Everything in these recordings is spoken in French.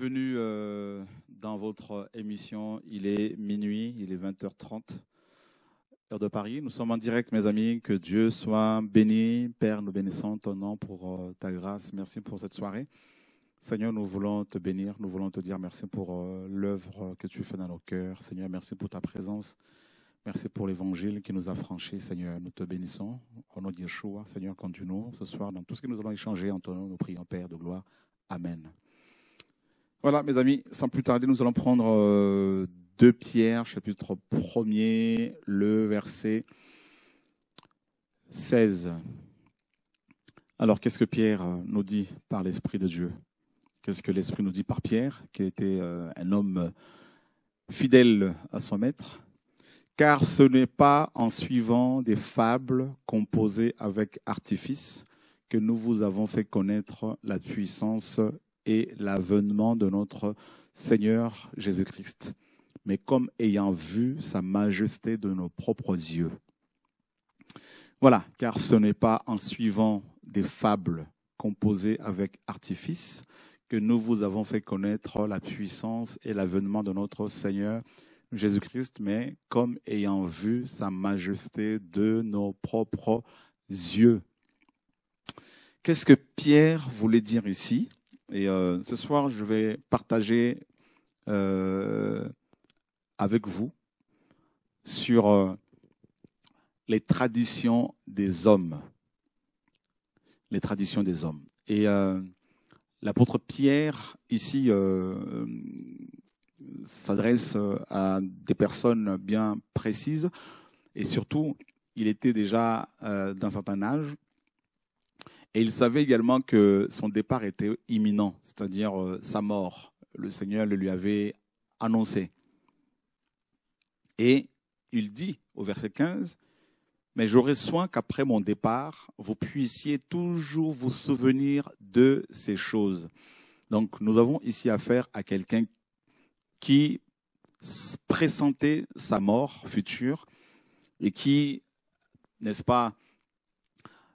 bienvenue euh, dans votre émission. Il est minuit, il est 20h30, heure de Paris. Nous sommes en direct, mes amis. Que Dieu soit béni. Père, nous bénissons ton nom pour euh, ta grâce. Merci pour cette soirée. Seigneur, nous voulons te bénir. Nous voulons te dire merci pour euh, l'œuvre que tu fais dans nos cœurs. Seigneur, merci pour ta présence. Merci pour l'évangile qui nous a franchis, Seigneur. Nous te bénissons. Au nom de Seigneur, continue nous ce soir dans tout ce que nous allons échanger. En ton nom, nous prions, Père de gloire. Amen. Voilà, mes amis, sans plus tarder, nous allons prendre euh, deux pierres, Pierre, chapitre 1 le verset 16. Alors, qu'est-ce que Pierre euh, nous dit par l'Esprit de Dieu Qu'est-ce que l'Esprit nous dit par Pierre, qui était euh, un homme fidèle à son maître Car ce n'est pas en suivant des fables composées avec artifice que nous vous avons fait connaître la puissance et l'avènement de notre Seigneur Jésus-Christ, mais comme ayant vu sa majesté de nos propres yeux. Voilà, car ce n'est pas en suivant des fables composées avec artifice que nous vous avons fait connaître la puissance et l'avènement de notre Seigneur Jésus-Christ, mais comme ayant vu sa majesté de nos propres yeux. Qu'est-ce que Pierre voulait dire ici et euh, ce soir, je vais partager euh, avec vous sur euh, les traditions des hommes. Les traditions des hommes. Et l'apôtre Pierre, ici, s'adresse à des personnes bien précises. Et surtout, il était déjà d'un certain âge. Et il savait également que son départ était imminent, c'est-à-dire euh, sa mort. Le Seigneur le lui avait annoncé. Et il dit au verset 15, Mais j'aurai soin qu'après mon départ, vous puissiez toujours vous souvenir de ces choses. Donc nous avons ici affaire à quelqu'un qui pressentait sa mort future et qui, n'est-ce pas,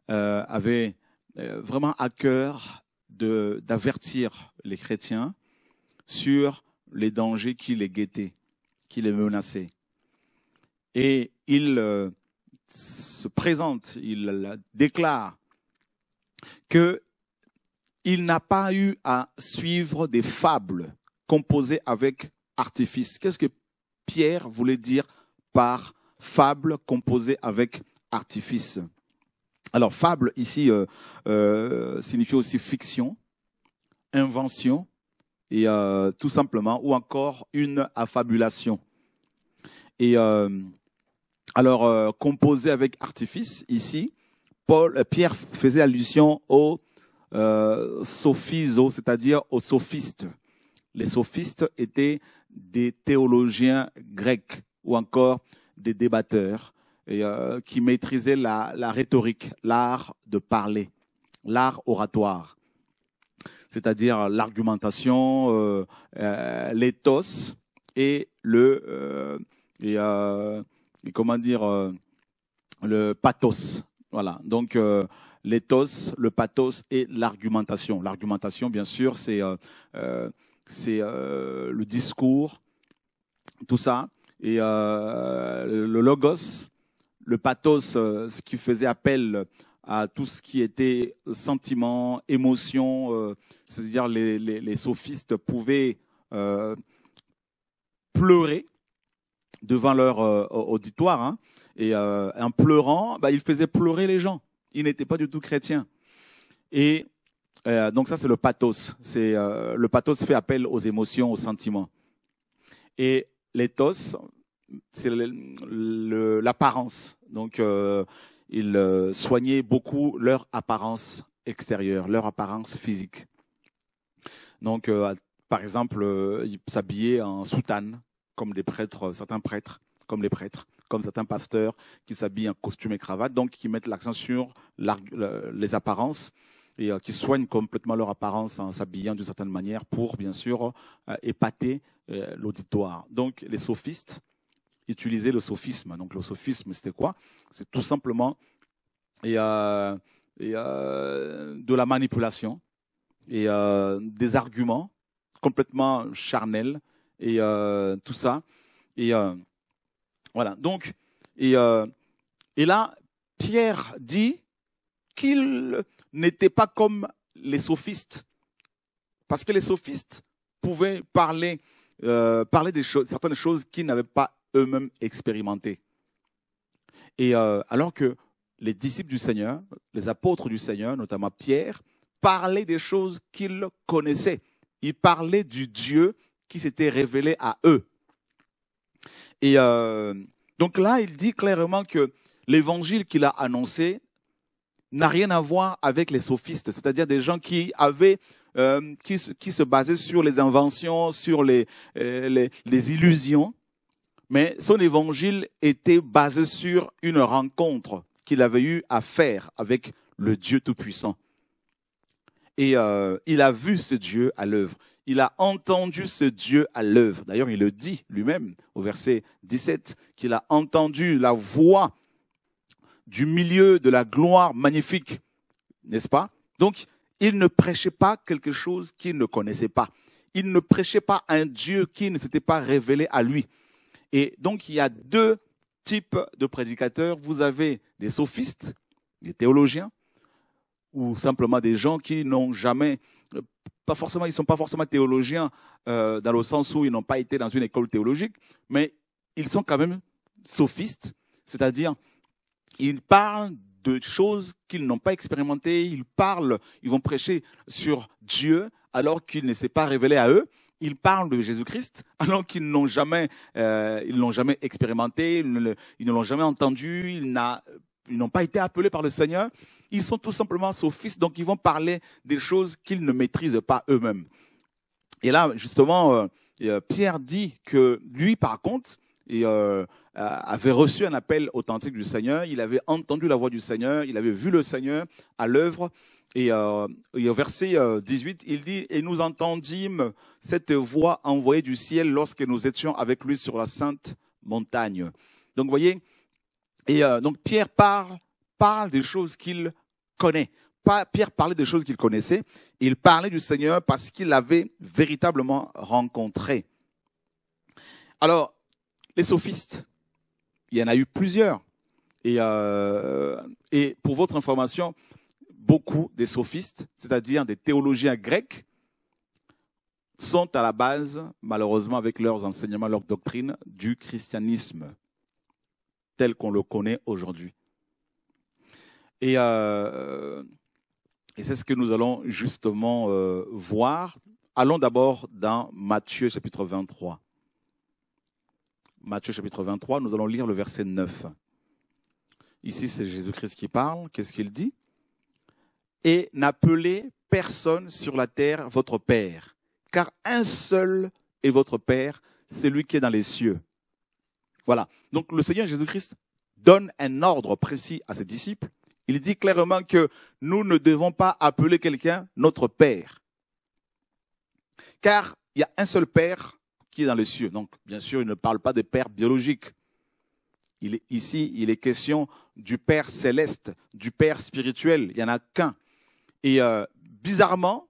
euh, avait euh, vraiment à cœur d'avertir les chrétiens sur les dangers qui les guettaient, qui les menaçaient. Et il euh, se présente, il déclare que il n'a pas eu à suivre des fables composées avec artifice. Qu'est-ce que Pierre voulait dire par fables composées avec artifice alors fable ici euh, euh, signifie aussi fiction, invention et euh, tout simplement ou encore une affabulation. Et alors composé avec artifice ici, Paul Pierre faisait allusion au sophiso, c'est-à-dire aux sophistes. Les sophistes étaient des théologiens grecs ou encore des débatteurs et, euh, qui maîtrisait la, la rhétorique, l'art de parler, l'art oratoire, c'est-à-dire l'argumentation, euh, euh l'éthos et le euh, et, comment dire le pathos. Voilà. Donc l'éthos, le pathos et l'argumentation. L'argumentation, bien sûr, c'est c'est le discours, tout ça et euh, le logos le pathos, euh, ce qui faisait appel à tout ce qui était sentiment, émotion, euh, c'est-à-dire les, sophistes pouvaient euh, pleurer devant leur auditoire, hein. et en pleurant, bah, ils faisaient pleurer les gens. Ils n'étaient pas du tout chrétiens. Et donc ça, c'est le pathos. C'est le pathos fait appel aux émotions, aux sentiments. Et l'éthos, c'est l'apparence. Donc, euh, ils euh, soignaient beaucoup leur apparence extérieure, leur apparence physique. Donc, euh, par exemple, ils s'habillaient en soutane, comme des prêtres, certains prêtres, comme les prêtres, comme certains pasteurs qui s'habillent en costume et cravate, donc qui mettent l'accent sur les apparences et qui soignent complètement leur apparence en s'habillant d'une certaine manière pour, bien sûr, épater l'auditoire. Donc, les sophistes, utiliser le sophisme. Donc le sophisme, c'était quoi C'est tout simplement et, euh, euh, de la manipulation et euh, des arguments complètement charnels et euh, tout ça. Et euh, voilà. Donc, et, et là, Pierre dit qu'il n'était pas comme les sophistes. Parce que les sophistes pouvaient parler, parler des choses, certaines choses qu'ils n'avaient pas eux-mêmes expérimentés. Et euh, alors que les disciples du Seigneur, les apôtres du Seigneur, notamment Pierre, parlaient des choses qu'ils connaissaient. Ils parlaient du Dieu qui s'était révélé à eux. Et euh, donc là, il dit clairement que l'évangile qu'il a annoncé n'a rien à voir avec les sophistes, c'est-à-dire des gens qui avaient euh, qui, se basaient sur les inventions, sur les, les illusions, mais son évangile était basé sur une rencontre qu'il avait eu à faire avec le Dieu Tout-Puissant. Et euh, il a vu ce Dieu à l'œuvre. Il a entendu ce Dieu à l'œuvre. D'ailleurs, il le dit lui-même au verset 17, qu'il a entendu la voix du milieu de la gloire magnifique, n'est-ce pas Donc, il ne prêchait pas quelque chose qu'il ne connaissait pas. Il ne prêchait pas un Dieu qui ne s'était pas révélé à lui. Et donc, il y a deux types de prédicateurs. Vous avez des sophistes, des théologiens, ou simplement des gens qui n'ont jamais, euh, pas forcément, ils ne sont pas forcément théologiens euh, dans le sens où ils n'ont pas été dans une école théologique, mais ils sont quand même sophistes, c'est-à-dire ils parlent de choses qu'ils n'ont pas expérimentées, ils parlent, ils vont prêcher sur Dieu alors qu'il ne s'est pas révélé à eux ils parlent de Jésus-Christ alors qu'ils n'ont jamais, euh, ils l'ont jamais expérimenté, ils ne, l'ont jamais entendu, ils n'ont pas été appelés par le Seigneur. Ils sont tout simplement sophistes, donc ils vont parler des choses qu'ils ne maîtrisent pas eux-mêmes. Et là, justement, euh, euh, Pierre dit que lui, par contre, avait reçu un appel authentique du Seigneur, il avait entendu la voix du Seigneur, il avait vu le Seigneur à l'œuvre, et, euh, et, au verset 18, euh, il dit, et nous entendîmes cette voix envoyée du ciel lorsque nous étions avec lui sur la sainte montagne. Donc, vous voyez, et euh, donc Pierre parle, parle des choses qu'il connaît. Pierre parlait des choses qu'il connaissait. Il parlait du Seigneur parce qu'il l'avait véritablement rencontré. Alors, les sophistes, il y en a eu plusieurs. Et, euh, et pour votre information, beaucoup des sophistes, c'est-à-dire des théologiens grecs, sont à la base, malheureusement, avec leurs enseignements, leurs doctrines, du christianisme tel qu'on le connaît aujourd'hui. Et, euh, c'est ce que nous allons justement euh, voir. Allons d'abord dans Matthieu chapitre 23. Matthieu chapitre 23, nous allons lire le verset 9. Ici, c'est Jésus-Christ qui parle. Qu'est-ce qu'il dit et n'appelez personne sur la terre votre Père, car un seul est votre Père, c'est lui qui est dans les cieux. Voilà. Donc le Seigneur Jésus-Christ donne un ordre précis à ses disciples. Il dit clairement que nous ne devons pas appeler quelqu'un notre Père. Car il y a un seul Père qui est dans les cieux. Donc, bien sûr, il ne parle pas de pères biologiques. ici, il est question du Père céleste, du Père spirituel. Il n'y en a qu'un. Et euh, bizarrement,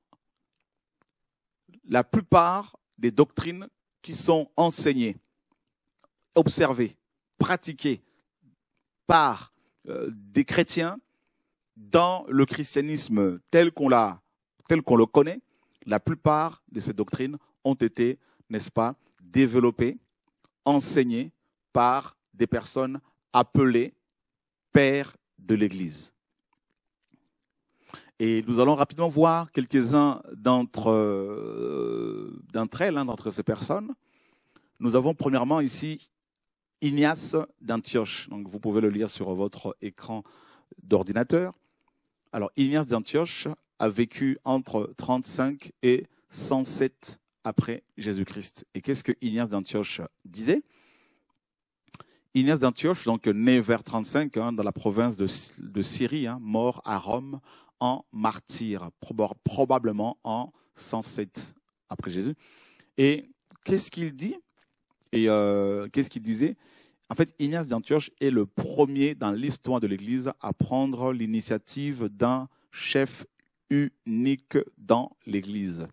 la plupart des doctrines qui sont enseignées, observées, pratiquées par euh, des chrétiens dans le christianisme tel qu'on l'a, tel qu'on le connaît, la plupart de ces doctrines ont été, n'est-ce pas, développées, enseignées par des personnes appelées pères de l'Église. Et nous allons rapidement voir quelques-uns d'entre euh, d'entre elles, hein, d'entre ces personnes. Nous avons premièrement ici Ignace d'Antioche. Donc vous pouvez le lire sur votre écran d'ordinateur. Alors Ignace d'Antioche a vécu entre 35 et 107 après Jésus-Christ. Et qu'est-ce que Ignace d'Antioche disait Ignace d'Antioche, donc né vers 35 hein, dans la province de, Syrie, hein, mort à Rome en martyr, probablement en 107 après Jésus. Et qu'est-ce qu'il dit Et euh, qu'est-ce qu'il disait En fait, Ignace d'Antioche est le premier dans l'histoire de l'Église à prendre l'initiative d'un chef unique dans l'Église.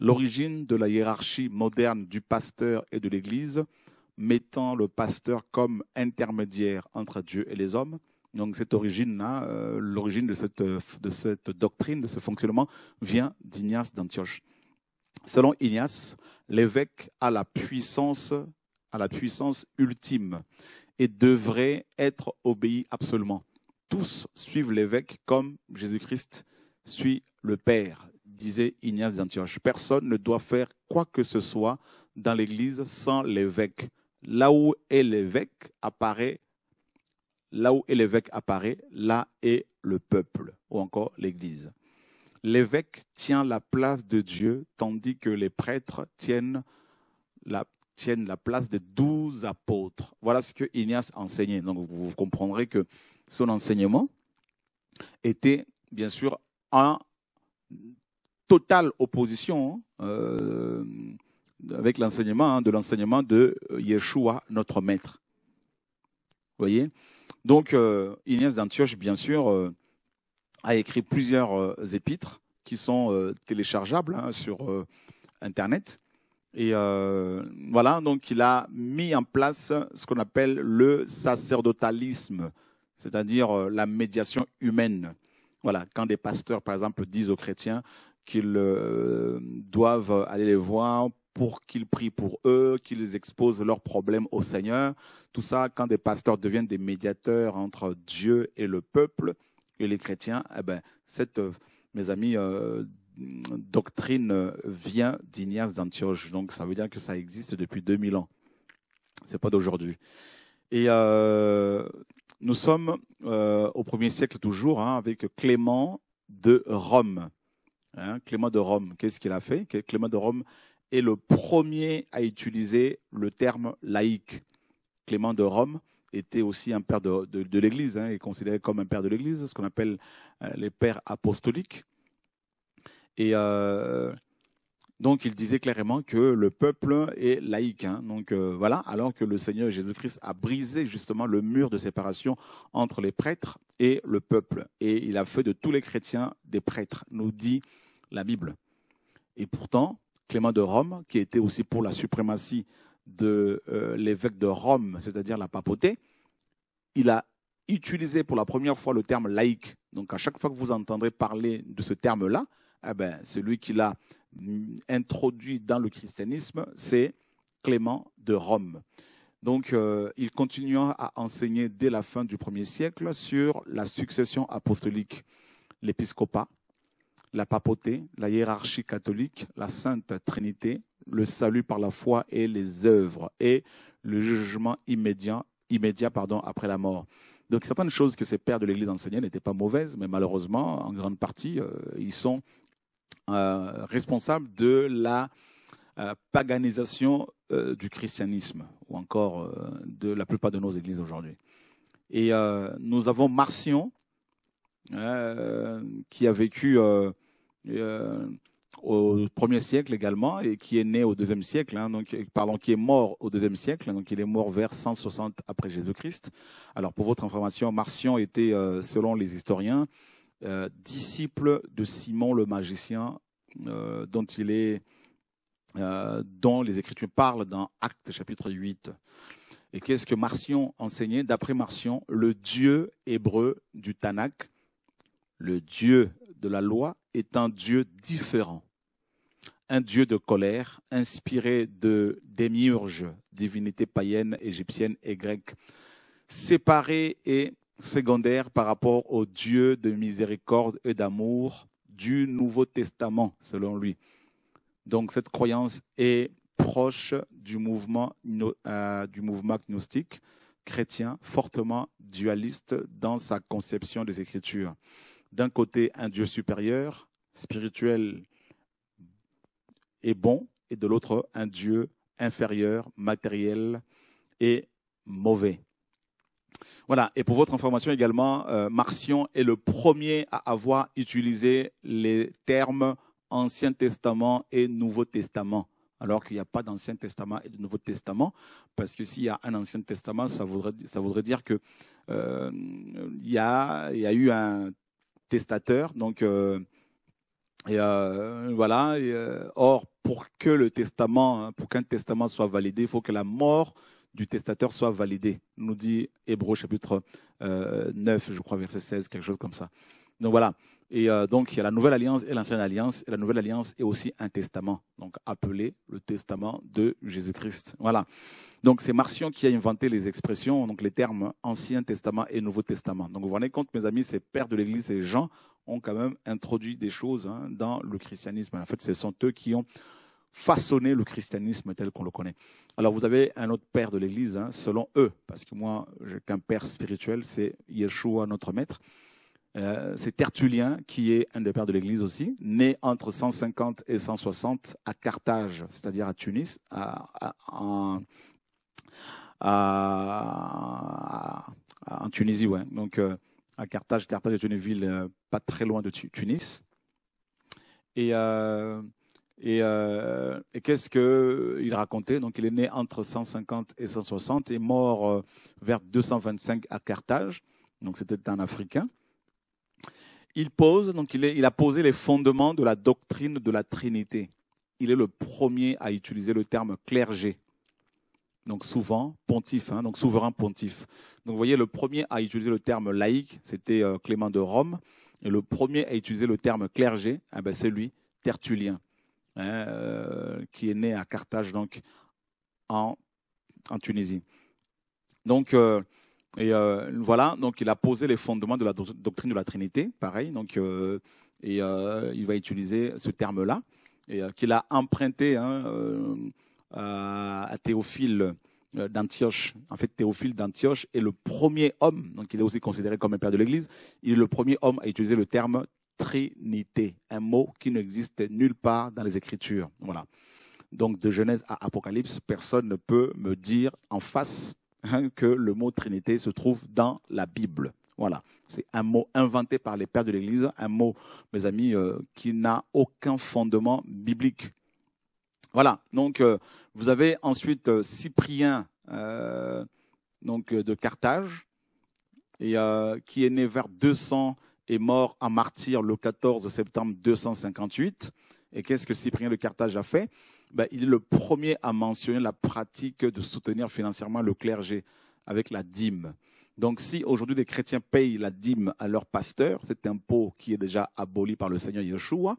L'origine de la hiérarchie moderne du pasteur et de l'Église, mettant le pasteur comme intermédiaire entre Dieu et les hommes, donc cette origine-là, euh, l'origine de cette, euh, de cette doctrine, de ce fonctionnement, vient d'Ignace d'Antioche. Selon Ignace, l'évêque a la puissance, a la puissance ultime et devrait être obéi absolument. Tous suivent l'évêque comme Jésus-Christ suit le Père, disait Ignace d'Antioche. Personne ne doit faire quoi que ce soit dans l'Église sans l'évêque. Là où est l'évêque apparaît là où l'évêque apparaît, là est le peuple ou encore l'Église. L'évêque tient la place de Dieu, tandis que les prêtres tiennent la, place des douze apôtres. Voilà ce que Ignace enseignait. Donc vous comprendrez que son enseignement était bien sûr en totale opposition hein, euh, avec l'enseignement hein, de l'enseignement de Yeshua, notre maître. Vous voyez donc, euh, Ignace d'Antioche, bien sûr, euh, a écrit plusieurs euh, épîtres qui sont euh, téléchargeables hein, sur Internet. Et voilà, donc il a mis en place ce qu'on appelle le sacerdotalisme, c'est-à-dire la médiation humaine. Voilà, quand des pasteurs, par exemple, disent aux chrétiens qu'ils doivent aller les voir pour qu'ils prient pour eux, qu'ils exposent leurs problèmes au Seigneur. Tout ça, quand des pasteurs deviennent des médiateurs entre Dieu et le peuple et les chrétiens, eh ben, cette, euh, mes amis, euh, doctrine vient d'Ignace d'Antioche. Donc, ça veut dire que ça existe depuis 2000 ans. C'est pas d'aujourd'hui. Et euh, nous sommes euh, au premier siècle toujours hein, avec Clément de Rome. Hein, Clément de Rome, qu'est-ce qu'il a fait Clément de Rome est le premier à utiliser le terme laïque. Clément de Rome était aussi un père de, l'Église, hein, est considéré comme un père de l'Église, ce qu'on appelle euh, les pères apostoliques. Et euh, donc il disait clairement que le peuple est laïque. Hein, donc euh, voilà, alors que le Seigneur Jésus-Christ a brisé justement le mur de séparation entre les prêtres et le peuple. Et il a fait de tous les chrétiens des prêtres, nous dit la Bible. Et pourtant, Clément de Rome, qui était aussi pour la suprématie de euh, l'évêque de Rome, c'est-à-dire la papauté, il a utilisé pour la première fois le terme laïque. Donc à chaque fois que vous entendrez parler de ce terme-là, eh ben, celui qui l'a mm, introduit dans le christianisme, c'est Clément de Rome. Donc, euh, il continua à enseigner dès la fin du premier siècle sur la succession apostolique, l'épiscopat, la papauté, la hiérarchie catholique, la Sainte Trinité, le salut par la foi et les œuvres, et le jugement immédiat, immédiat pardon, après la mort. Donc certaines choses que ces pères de l'Église enseignaient n'étaient pas mauvaises, mais malheureusement, en grande partie, euh, ils sont euh, responsables de la euh, paganisation du christianisme, ou encore de la plupart de nos églises aujourd'hui. Et nous avons Marcion, euh, qui a vécu euh, euh, au premier siècle également et qui est né au deuxième siècle, hein, donc pardon, qui est mort au deuxième siècle, donc il est mort vers 160 après Jésus-Christ. Alors pour votre information, Marcion était, selon les historiens, disciple de Simon le magicien, dont il est, dont les Écritures parlent dans Actes chapitre 8. Et qu'est-ce que Marcion enseignait D'après Marcion, le Dieu hébreu du Tanakh le Dieu de la loi est un Dieu différent, un Dieu de colère, inspiré de démiurge, divinités païennes, égyptiennes et grecques, séparé et secondaire par rapport au Dieu de miséricorde et d'amour du Nouveau Testament, selon lui. Donc cette croyance est proche du mouvement, euh, du mouvement agnostique chrétien, fortement dualiste dans sa conception des Écritures d'un côté un Dieu supérieur, spirituel et bon, et de l'autre un Dieu inférieur, matériel et mauvais. Voilà, et pour votre information également, euh, Marcion est le premier à avoir utilisé les termes Ancien Testament et Nouveau Testament, alors qu'il n'y a pas d'Ancien Testament et de Nouveau Testament, parce que s'il y a un Ancien Testament, ça voudrait, ça voudrait dire que euh, il y, a, y, a eu un Testateur, Donc, euh, euh, voilà. Euh, or, pour que le testament, hein, pour qu'un testament soit validé, il faut que la mort du testateur soit validée, nous dit Hébreu chapitre 9, je crois, verset 16, quelque chose comme ça. Donc voilà. Et euh, donc, il y a la Nouvelle Alliance et l'Ancienne Alliance. Et la Nouvelle Alliance est aussi un testament, donc appelé le testament de Jésus-Christ. Voilà. Donc, c'est Marcion qui a inventé les expressions, donc les termes Ancien Testament et Nouveau Testament. Donc, vous vous rendez compte, mes amis, ces pères de l'Église, ces gens ont quand même introduit des choses hein, dans le christianisme. En fait, ce sont eux qui ont façonné le christianisme tel qu'on le connaît. Alors vous avez un autre père de l'Église, hein, selon eux, parce que moi, j'ai qu'un père spirituel, c'est Yeshua, notre maître. Euh, c'est Tertullien qui est un des pères de l'Église aussi, né entre 150 et 160 à Carthage, c'est-à-dire à Tunis, en Tunisie, Donc euh, à Carthage, Carthage est une ville euh, pas très loin de Tunis. Et, et qu'est-ce qu'il racontait Donc il est né entre 150 et 160 et mort vers 225 à Carthage. Donc c'était un Africain il pose, donc il, a posé les fondements de la doctrine de la Trinité. Il est le premier à utiliser le terme clergé. Donc souvent, pontife, hein, donc souverain pontife. Donc vous voyez, le premier à utiliser le terme laïque, c'était euh, Clément de Rome. Et le premier à utiliser le terme clergé, eh ben, c'est lui, Tertullien, hein, euh, qui est né à Carthage, donc en, en Tunisie. Donc, euh, et euh, voilà, donc il a posé les fondements de la doctrine de la Trinité, pareil. Donc, euh, et euh, il va utiliser ce terme-là, et qu'il a emprunté hein, à, à, Théophile d'Antioche. En fait, Théophile d'Antioche est le premier homme, donc il est aussi considéré comme un père de l'Église. Il est le premier homme à utiliser le terme Trinité, un mot qui n'existe nulle part dans les Écritures. Voilà. Donc de Genèse à Apocalypse, personne ne peut me dire en face Hein, que le mot Trinité se trouve dans la Bible. Voilà, c'est un mot inventé par les pères de l'Église, un mot, mes amis, euh, qui n'a aucun fondement biblique. Voilà, donc euh, vous avez ensuite euh, Cyprien euh, donc, de Carthage, qui est né vers 200 et mort en martyr le 14 septembre 258. Et qu'est-ce que Cyprien de Carthage a fait ben, il est le premier à mentionner la pratique de soutenir financièrement le clergé avec la dîme. Donc si aujourd'hui les chrétiens payent la dîme à leur pasteur, c'est un impôt qui est déjà aboli par le Seigneur Yeshua,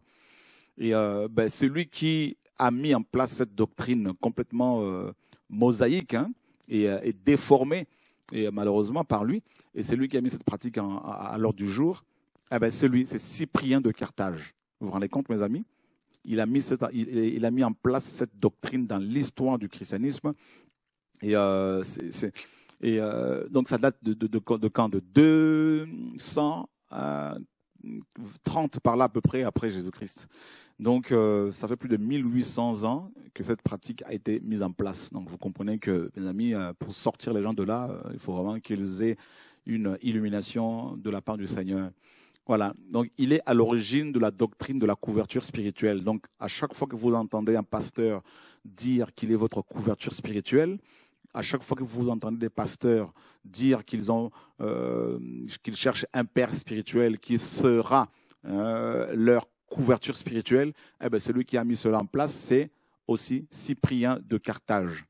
et euh, ben, celui qui a mis en place cette doctrine complètement euh, mosaïque hein, et, euh, déformée, et euh, malheureusement par lui, et c'est lui qui a mis cette pratique à, l'heure l'ordre du jour, eh ben, c'est lui, c'est Cyprien de Carthage. Vous vous rendez compte, mes amis il a mis, il, a mis en place cette doctrine dans l'histoire du christianisme. Et euh, Et euh, donc ça date de, de, de, de quand De 230 euh, par là à peu près après Jésus-Christ. Donc ça fait plus de 1800 ans que cette pratique a été mise en place. Donc vous comprenez que, mes amis, pour sortir les gens de là, il faut vraiment qu'ils aient une illumination de la part du Seigneur. Voilà. Donc, il est à l'origine de la doctrine de la couverture spirituelle. Donc, à chaque fois que vous entendez un pasteur dire qu'il est votre couverture spirituelle, à chaque fois que vous entendez des pasteurs dire qu'ils ont, euh, qu'ils cherchent un père spirituel qui sera euh, leur couverture spirituelle, eh bien, celui qui a mis cela en place, c'est aussi Cyprien de Carthage.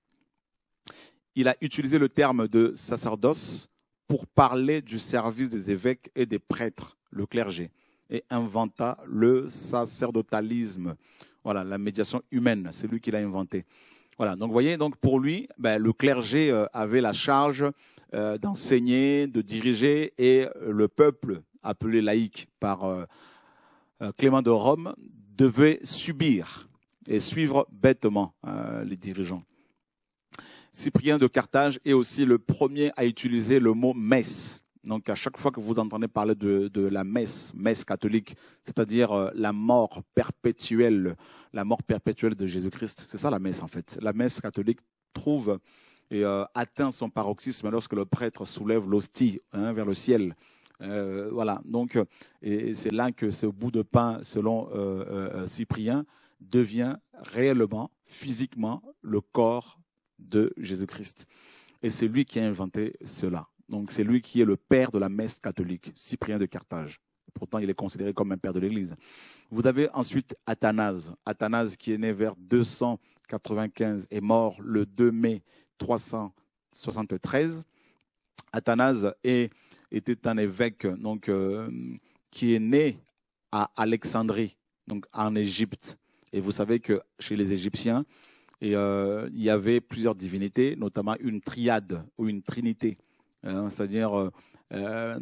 Il a utilisé le terme de sacerdoce pour parler du service des évêques et des prêtres le clergé et inventa le sacerdotalisme. Voilà, la médiation humaine, c'est lui qui l'a inventé. Voilà, donc vous voyez, donc pour lui, ben, le clergé euh, avait la charge euh, d'enseigner, de diriger, et le peuple, appelé laïque par euh, Clément de Rome, devait subir et suivre bêtement les dirigeants. Cyprien de Carthage est aussi le premier à utiliser le mot messe donc à chaque fois que vous entendez parler de, la messe, messe catholique, c'est-à-dire euh, la mort perpétuelle, la mort perpétuelle de Jésus-Christ, c'est ça la messe en fait. La messe catholique trouve et euh, atteint son paroxysme lorsque le prêtre soulève l'hostie hein, vers le ciel. Euh, voilà, donc c'est là que ce bout de pain, selon Cyprien, devient réellement, physiquement, le corps de Jésus-Christ. Et c'est lui qui a inventé cela. Donc c'est lui qui est le père de la messe catholique, Cyprien de Carthage. Pourtant, il est considéré comme un père de l'Église. Vous avez ensuite Athanase. Athanase qui est né vers 295 et mort le 2 mai 373. Athanase était un évêque donc, euh, qui est né à Alexandrie, donc en Égypte. Et vous savez que chez les Égyptiens, euh, il y avait plusieurs divinités, notamment une triade ou une trinité. Hein, c'est-à-dire euh, euh,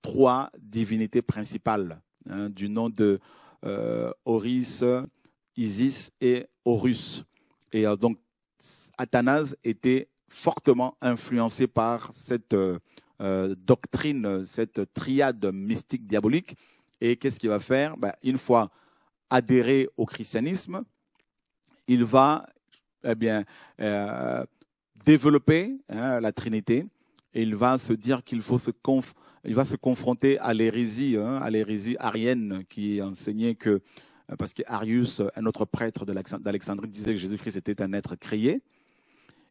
trois divinités principales hein, du nom de euh, Horus, Isis et Horus. Et donc Athanase était fortement influencé par cette euh, doctrine, cette triade mystique diabolique. Et qu'est-ce qu'il va faire ben, Une fois adhéré au christianisme, il va eh bien, développer hein, la Trinité, et il va se dire qu'il faut il va se confronter à l'hérésie, hein, à l'hérésie arienne qui enseignait que euh, parce qu'Arius, un autre prêtre d'Alexandrie, disait que Jésus-Christ était un être créé.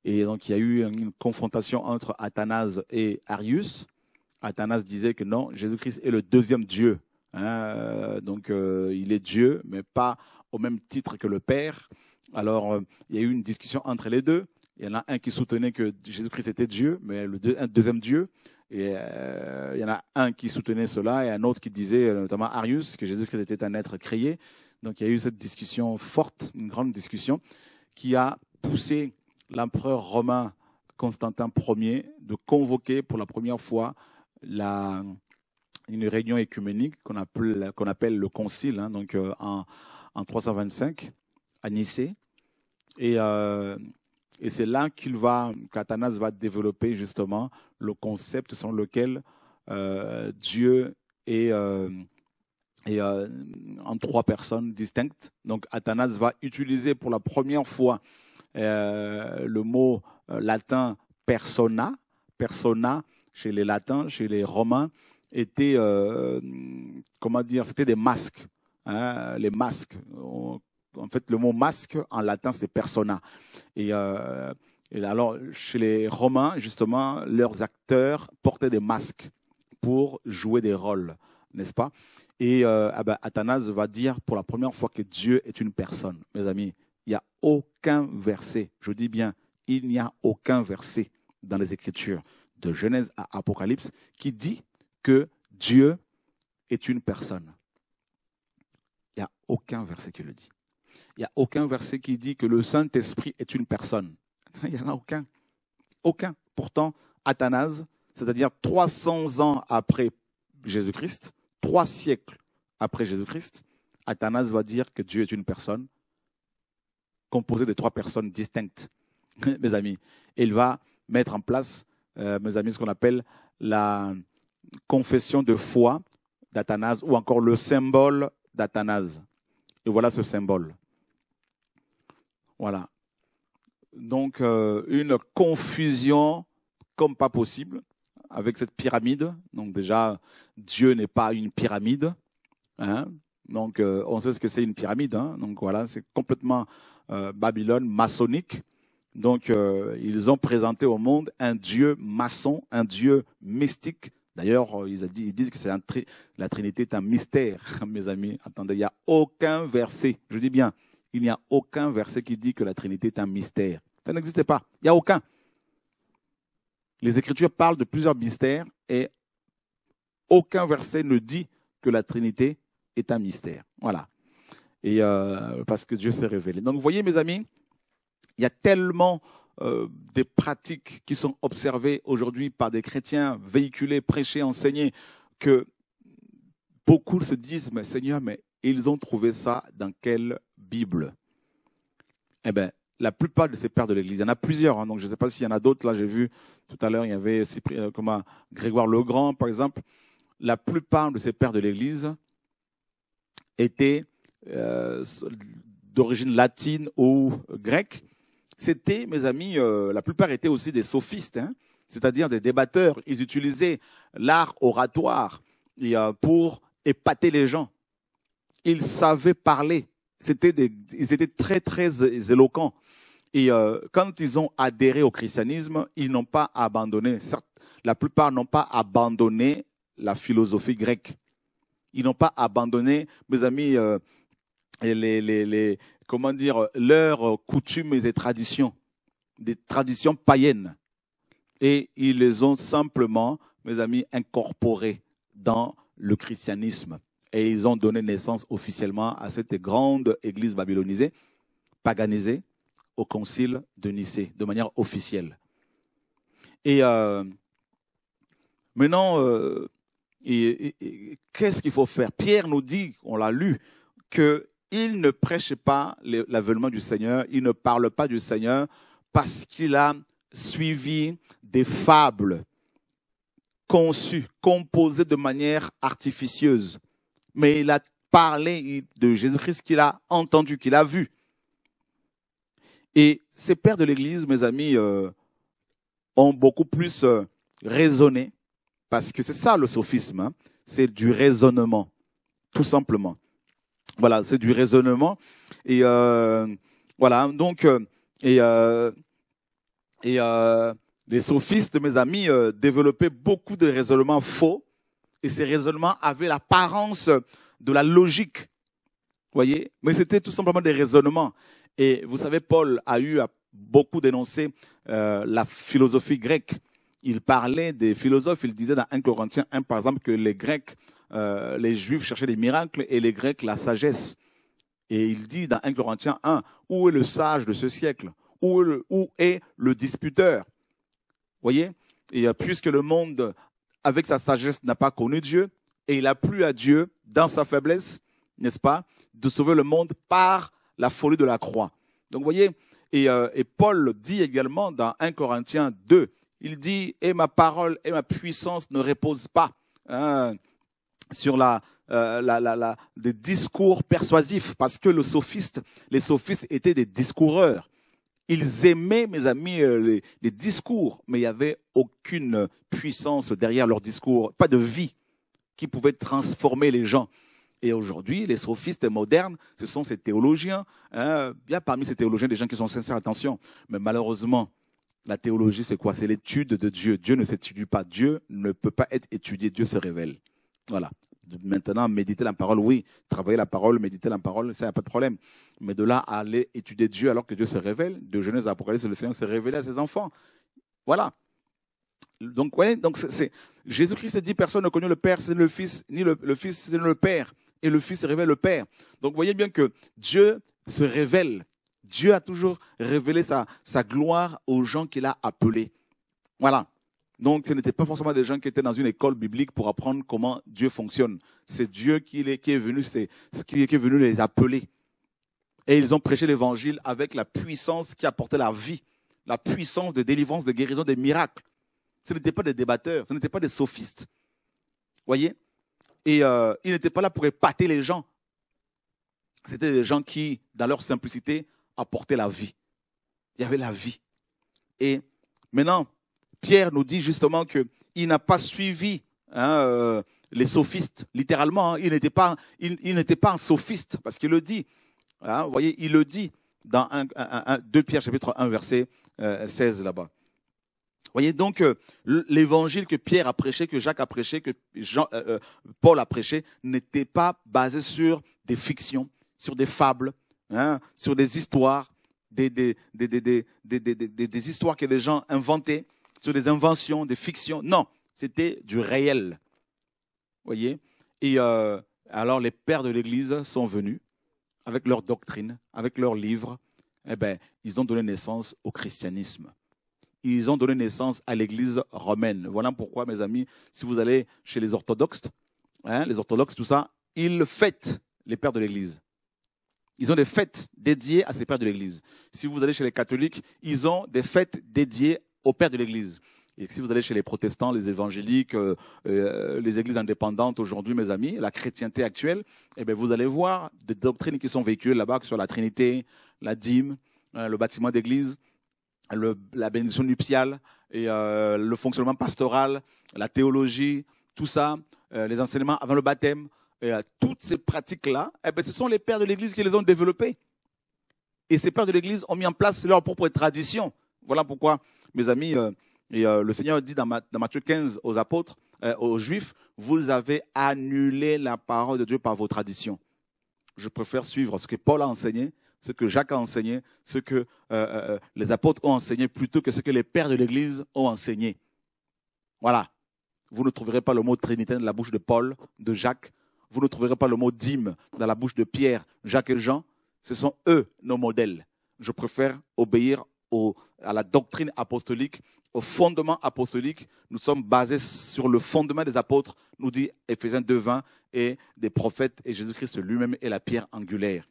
Et donc il y a eu une confrontation entre Athanase et Arius. Athanase disait que non, Jésus-Christ est le deuxième Dieu. Hein, euh, donc euh, il est Dieu, mais pas au même titre que le Père. Alors il y a eu une discussion entre les deux. Il y en a un qui soutenait que Jésus-Christ était Dieu, mais le deuxième Dieu. Et euh, il y en a un qui soutenait cela et un autre qui disait, euh, notamment Arius, que Jésus-Christ était un être créé. Donc il y a eu cette discussion forte, une grande discussion, qui a poussé l'empereur romain Constantin Ier de convoquer pour la première fois la, une réunion écuménique qu'on appelle, appelle, le concile, hein, donc euh, en, 325 à Nicée. Et euh, et c'est là qu'il va, qu'Athanas va développer justement le concept selon lequel euh, Dieu est, euh, euh, en trois personnes distinctes. Donc Athanas va utiliser pour la première fois le mot latin persona. Persona, chez les latins, chez les romains, était, comment dire, c'était des masques. Hein, les masques en fait, le mot masque en latin, c'est persona. Euh, et, alors, chez les Romains, justement, leurs acteurs portaient des masques pour jouer des rôles, n'est-ce pas Et euh, ah ben, Athanase va dire pour la première fois que Dieu est une personne. Mes amis, il n'y a aucun verset, je dis bien, il n'y a aucun verset dans les Écritures, de Genèse à Apocalypse, qui dit que Dieu est une personne. Il n'y a aucun verset qui le dit. Il n'y a aucun verset qui dit que le Saint-Esprit est une personne. Il n'y en a aucun. Aucun. Pourtant, Athanase, c'est-à-dire 300 ans après Jésus-Christ, trois siècles après Jésus-Christ, Athanase va dire que Dieu est une personne composée de trois personnes distinctes, mes amis. Et il va mettre en place, euh, mes amis, ce qu'on appelle la confession de foi d'Athanase ou encore le symbole d'Athanase. Et voilà ce symbole. Voilà. Donc euh, une confusion comme pas possible avec cette pyramide. Donc déjà, Dieu n'est pas une pyramide. Hein donc euh, on sait ce que c'est une pyramide. Hein donc voilà, c'est complètement euh, Babylone maçonnique. Donc ils ont présenté au monde un dieu maçon, un dieu mystique. D'ailleurs, ils, disent que un la Trinité est un mystère, mes amis. Attendez, il n'y a aucun verset, je dis bien, il n'y a aucun verset qui dit que la Trinité est un mystère. Ça n'existe pas. Il n'y a aucun. Les Écritures parlent de plusieurs mystères et aucun verset ne dit que la Trinité est un mystère. Voilà. Et euh, parce que Dieu s'est révélé. Donc, vous voyez, mes amis, il y a tellement euh, des pratiques qui sont observées aujourd'hui par des chrétiens, véhiculées, prêchées, enseignées, que beaucoup se disent, mais Seigneur, mais ils ont trouvé ça dans quel Bible. Eh bien, la plupart de ces pères de l'Église, il y en a plusieurs, hein. donc je ne sais pas s'il y en a d'autres. Là, j'ai vu tout à l'heure, il y avait euh, comme Grégoire Legrand, par exemple. La plupart de ces pères de l'Église étaient euh, d'origine latine ou grecque. C'était, mes amis, euh, la plupart étaient aussi des sophistes, hein. c'est-à-dire des débatteurs. Ils utilisaient l'art oratoire pour épater les gens. Ils savaient parler c'était des, ils étaient très très éloquents. Et euh, quand ils ont adhéré au christianisme, ils n'ont pas abandonné. Certes, la plupart n'ont pas abandonné la philosophie grecque. Ils n'ont pas abandonné, mes amis, euh, les, les, les, comment dire, leurs coutumes et traditions, des traditions païennes. Et ils les ont simplement, mes amis, incorporés dans le christianisme. Et ils ont donné naissance officiellement à cette grande église babylonisée, paganisée, au concile de Nicée, de manière officielle. Et euh, maintenant, euh, qu'est-ce qu'il faut faire Pierre nous dit, on l'a lu, qu'il ne prêche pas l'avènement du Seigneur, il ne parle pas du Seigneur parce qu'il a suivi des fables conçues, composées de manière artificieuse mais il a parlé de Jésus-Christ qu'il a entendu, qu'il a vu. Et ces pères de l'Église, mes amis, euh, ont beaucoup plus euh, raisonné, parce que c'est ça le sophisme, hein. c'est du raisonnement, tout simplement. Voilà, c'est du raisonnement. Et euh, voilà, donc, et, et les sophistes, mes amis, développaient beaucoup de raisonnements faux et ces raisonnements avaient l'apparence de la logique. Voyez Mais c'était tout simplement des raisonnements. Et vous savez, Paul a eu à beaucoup dénoncé euh, la philosophie grecque. Il parlait des philosophes, il disait dans 1 Corinthiens 1, par exemple, que les Grecs, euh, les Juifs cherchaient des miracles et les Grecs la sagesse. Et il dit dans 1 Corinthiens 1, où est le sage de ce siècle où est, le, où est le disputeur Voyez Et euh, puisque le monde avec sa sagesse, n'a pas connu Dieu, et il a plu à Dieu, dans sa faiblesse, n'est-ce pas, de sauver le monde par la folie de la croix. Donc vous voyez, et, euh, Paul dit également dans 1 Corinthiens 2, il dit, et ma parole et ma puissance ne reposent pas hein, sur euh, la, la, la, des discours persuasifs, parce que les sophistes étaient des discoureurs. Ils aimaient, mes amis, euh, les, discours, mais il n'y avait aucune puissance derrière leurs discours, pas de vie qui pouvait transformer les gens. Et aujourd'hui, les sophistes modernes, ce sont ces théologiens. Hein. Il y a parmi ces théologiens des gens qui sont sincères, attention. Mais malheureusement, la théologie, c'est quoi C'est l'étude de Dieu. Dieu ne s'étudie pas. Dieu ne peut pas être étudié. Dieu se révèle. Voilà. Maintenant, méditer la parole, oui, travailler la parole, méditer la parole, ça, pas de problème. Mais de là à aller étudier Dieu alors que Dieu se révèle, de Genèse à Apocalypse, le Seigneur se révélé à ses enfants. Voilà. Donc, voyez, donc c'est Jésus-Christ a dit personne ne connaît le Père, c'est le Fils, ni le, Fils, c'est le Père. Et le Fils révèle le Père. Donc, voyez bien que Dieu se révèle. Dieu a toujours révélé sa, sa gloire aux gens qu'il a appelés. Voilà. Donc, ce n'était pas forcément des gens qui étaient dans une école biblique pour apprendre comment Dieu fonctionne. C'est Dieu qui, est, venu, c'est, qui est venu les appeler. Et ils ont prêché l'évangile avec la puissance qui apportait la vie, la puissance de délivrance, de guérison, des miracles. Ce n'étaient pas des débatteurs, ce n'étaient pas des sophistes. Voyez Et euh, ils n'étaient pas là pour épater les gens. C'était des gens qui, dans leur simplicité, apportaient la vie. Il y avait la vie. Et maintenant, Pierre nous dit justement qu'il n'a pas suivi hein, euh, les sophistes, littéralement. Hein. il n'était pas, il, n'était pas un sophiste, parce qu'il le dit. Hein. vous voyez, il le dit dans 2 Pierre chapitre 1, verset 16 euh, là-bas. Vous voyez donc euh, l'évangile que Pierre a prêché, que Jacques a prêché, que Paul a prêché, n'était pas basé sur des fictions, sur des fables, sur des histoires, des, histoires que les gens inventaient, sur des inventions, des fictions. Non, c'était du réel. Voyez Et euh, alors les pères de l'Église sont venus avec leur doctrine, avec leurs livres. Eh bien, ils ont donné naissance au christianisme. Ils ont donné naissance à l'Église romaine. Voilà pourquoi, mes amis, si vous allez chez les orthodoxes, hein, les orthodoxes, tout ça, ils fêtent les pères de l'Église. Ils ont des fêtes dédiées à ces pères de l'Église. Si vous allez chez les catholiques, ils ont des fêtes dédiées au Père de l'Église. Et si vous allez chez les protestants, les évangéliques, euh, euh, les églises indépendantes aujourd'hui, mes amis, la chrétienté actuelle, eh bien, vous allez voir des doctrines qui sont véhiculées là-bas, sur la Trinité, la dîme, hein, le bâtiment d'église, la bénédiction nuptiale et euh, le fonctionnement pastoral, la théologie, tout ça, les enseignements avant le baptême, et, toutes ces pratiques-là, eh ben, ce sont les pères de l'Église qui les ont développées. Et ces pères de l'Église ont mis en place leur propre tradition. Voilà pourquoi mes amis, euh, euh, le Seigneur dit dans, Matthieu 15 aux apôtres, euh, aux Juifs, vous avez annulé la parole de Dieu par vos traditions. Je préfère suivre ce que Paul a enseigné, ce que Jacques a enseigné, ce que les apôtres ont enseigné, plutôt que ce que les pères de l'Église ont enseigné. Voilà. Vous ne trouverez pas le mot Trinité dans la bouche de Paul, de Jacques. Vous ne trouverez pas le mot dîme dans la bouche de Pierre, Jacques et Jean. Ce sont eux nos modèles. Je préfère obéir à la doctrine apostolique, au fondement apostolique. Nous sommes basés sur le fondement des apôtres, nous dit Ephésiens 2.20, et des prophètes, et Jésus-Christ lui-même est la pierre angulaire.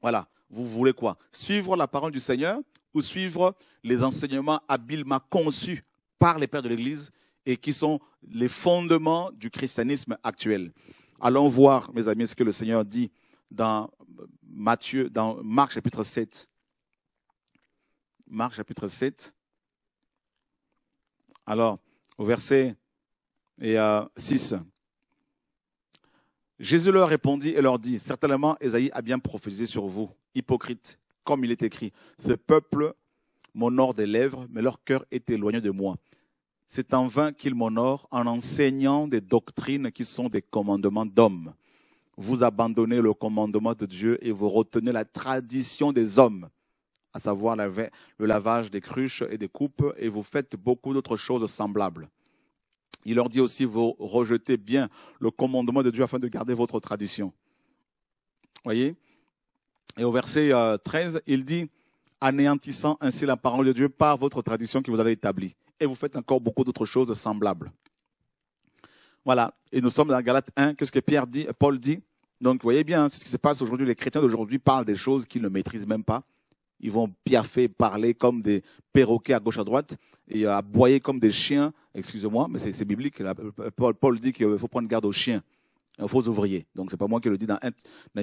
Voilà, vous voulez quoi Suivre la parole du Seigneur ou suivre les enseignements habilement conçus par les pères de l'Église et qui sont les fondements du christianisme actuel. Allons voir, mes amis, ce que le Seigneur dit dans Matthieu, dans Marc chapitre 7. Marc chapitre 7. Alors, au verset et, à 6. Jésus leur répondit et leur dit, certainement Esaïe a bien prophétisé sur vous, hypocrite, comme il est écrit, ce peuple m'honore des lèvres, mais leur cœur est éloigné de moi. C'est en vain qu'ils m'honore en enseignant des doctrines qui sont des commandements d'hommes. Vous abandonnez le commandement de Dieu et vous retenez la tradition des hommes à savoir le lavage des cruches et des coupes, et vous faites beaucoup d'autres choses semblables. Il leur dit aussi, vous rejetez bien le commandement de Dieu afin de garder votre tradition. Voyez Et au verset 13, euh, il dit, anéantissant ainsi la parole de Dieu par votre tradition que vous avez établie. Et vous faites encore beaucoup d'autres choses semblables. Voilà. Et nous sommes dans Galate 1, que ce que Pierre dit, Paul dit. Donc, vous voyez bien, hein, c'est ce qui se passe aujourd'hui. Les chrétiens d'aujourd'hui parlent des choses qu'ils ne maîtrisent même pas. Ils vont piaffer, parler comme des perroquets à gauche à droite et aboyer comme des chiens. Excusez-moi, mais c'est biblique. Paul, Paul dit qu'il faut prendre garde aux chiens, aux faux ouvriers. Donc c'est pas moi qui le dis dans,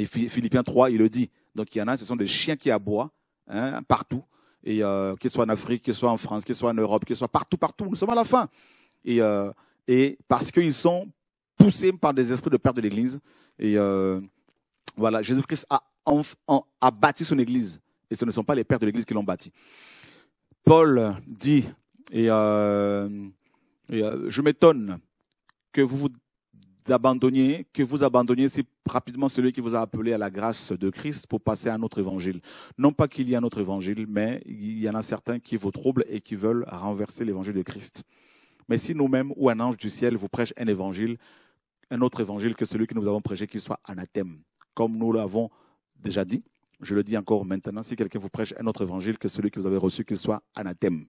Philippiens 3, il le dit. Donc il y en a, ce sont des chiens qui aboient hein, partout, et euh, qu'ils soient en Afrique, qu'ils soient en France, qu'ils soient en Europe, qu'ils soient partout, partout. Nous sommes à la fin. Et, euh, et parce qu'ils sont poussés par des esprits de père de l'Église. Et euh, voilà, Jésus-Christ a, a bâti son Église et ce ne sont pas les pères de l'Église qui l'ont bâti. Paul dit, et, euh, euh, je m'étonne que vous vous abandonniez, que vous abandonniez si rapidement celui qui vous a appelé à la grâce de Christ pour passer à un autre évangile. Non pas qu'il y ait un autre évangile, mais il y en a certains qui vous troublent et qui veulent renverser l'évangile de Christ. Mais si nous-mêmes ou un ange du ciel vous prêche un évangile, un autre évangile que celui que nous avons prêché, qu'il soit anathème, comme nous l'avons déjà dit, je le dis encore maintenant, si quelqu'un vous prêche un autre évangile que celui que vous avez reçu, qu'il soit anathème.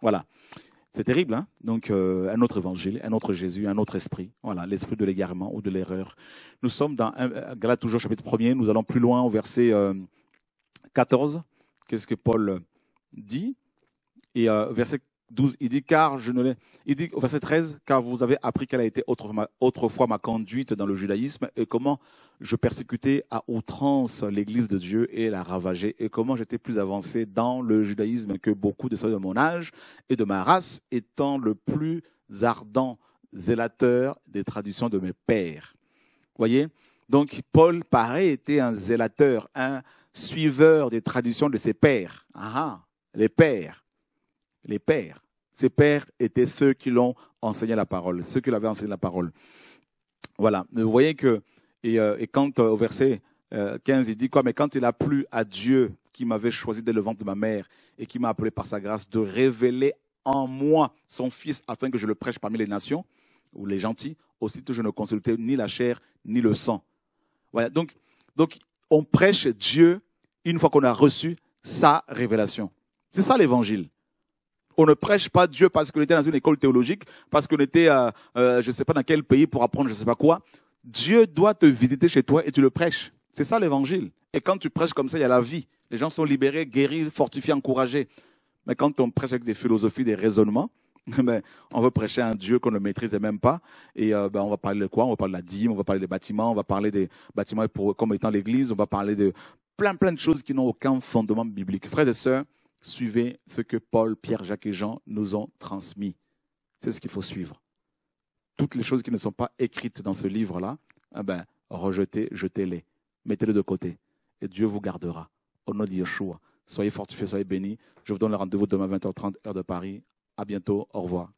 Voilà. C'est terrible, hein Donc, euh, un autre évangile, un autre Jésus, un autre esprit. Voilà, l'esprit de l'égarement ou de l'erreur. Nous sommes dans euh, Galates, toujours chapitre 1 Nous allons plus loin au verset 14. Euh, Qu'est-ce que Paul dit Et verset 12, il dit car je ne l'ai. Il dit au verset 13, car vous avez appris quelle a été autrefois ma conduite dans le judaïsme et comment je persécutais à outrance l'église de Dieu et la ravageais et comment j'étais plus avancé dans le judaïsme que beaucoup de ceux de mon âge et de ma race étant le plus ardent zélateur des traditions de mes pères. Voyez? Donc, Paul, paraît, était un zélateur, un suiveur des traditions de ses pères. Ah, ah les pères les pères. ces pères étaient ceux qui l'ont enseigné la parole, ceux qui l'avaient enseigné la parole. Voilà. Vous voyez que, et, euh, et quand euh, au verset 15, euh, il dit quoi Mais quand il a plu à Dieu qui m'avait choisi dès le ventre de ma mère et qui m'a appelé par sa grâce de révéler en moi son Fils afin que je le prêche parmi les nations ou les gentils, aussitôt je ne consultais ni la chair ni le sang. Voilà. Donc, donc on prêche Dieu une fois qu'on a reçu sa révélation. C'est ça l'évangile on ne prêche pas Dieu parce qu'on était dans une école théologique, parce qu'on était, euh, euh je ne sais pas dans quel pays pour apprendre, je ne sais pas quoi. Dieu doit te visiter chez toi et tu le prêches. C'est ça l'évangile. Et quand tu prêches comme ça, il y a la vie. Les gens sont libérés, guéris, fortifiés, encouragés. Mais quand on prêche avec des philosophies, des raisonnements, mais ben, on veut prêcher un Dieu qu'on ne maîtrise même pas. Et euh, ben, on va parler de quoi On va parler de la dîme, on va parler des bâtiments, on va parler des bâtiments pour, comme étant l'Église, on va parler de plein plein de choses qui n'ont aucun fondement biblique. Frères et sœurs, Suivez ce que Paul, Pierre, Jacques et Jean nous ont transmis. C'est ce qu'il faut suivre. Toutes les choses qui ne sont pas écrites dans ce livre-là, eh ben, rejetez, jetez-les, mettez-les de côté. Et Dieu vous gardera. Au nom de Yeshua. Soyez fortifiés, soyez bénis. Je vous donne le rendez-vous demain 20h30, heure de Paris. À bientôt. Au revoir.